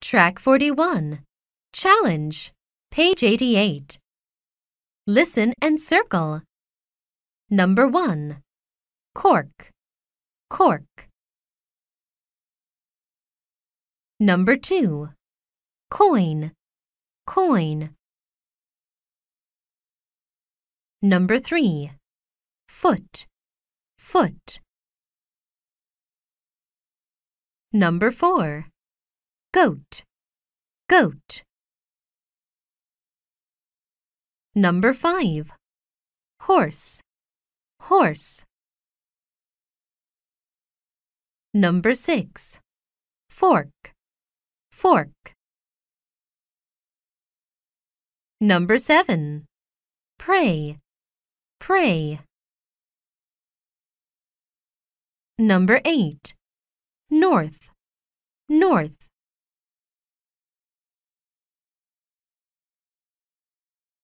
Track 41 Challenge, page 88. Listen and circle. Number 1 Cork, cork. Number 2 Coin, coin. Number 3 Foot, foot. Number 4. Goat, goat. Number 5. Horse, horse. Number 6. Fork, fork. Number 7. Pray, pray. Number 8 north, north.